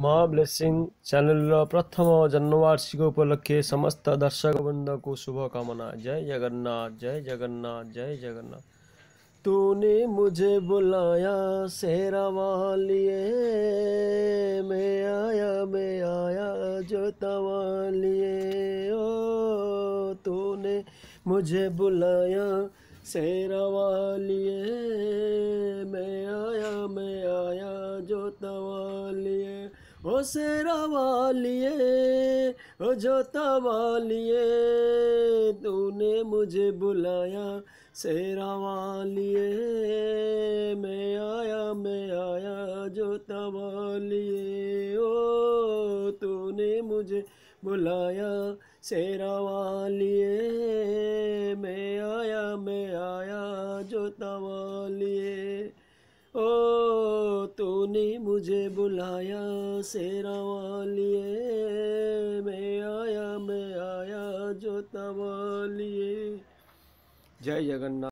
माँ blessing channel प्रथम जन्मवार्षिक उपलक्षे समस्त दर्शक बृंद को शुभकामना जय जगन्नाथ जय जगन्नाथ जय जगन्नाथ तूने मुझे बुलाया शेरवा लिए मैं आया मैं आया जो लिए ओ तूने मुझे बुलाया शेरवा लिए मैं आया मैं आया जो लिए ओ सेरा वालिए ओ जोता वालिए तूने मुझे बुलाया सेरा वालिए मैं आया मैं आया जोता वालिए ओ तूने मुझे बुलाया सेरा वालिए मैं आया मैं आया जोता वालिए मुझे बुलाया शेरा वालिए मैं आया मैं आया जो तवालिए जय जगन्नाथ